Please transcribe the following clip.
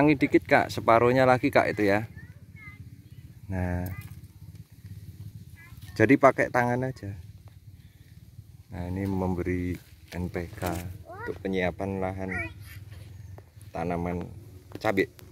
kurangi dikit kak separuhnya lagi kak itu ya nah jadi pakai tangan aja nah ini memberi NPK untuk penyiapan lahan tanaman cabai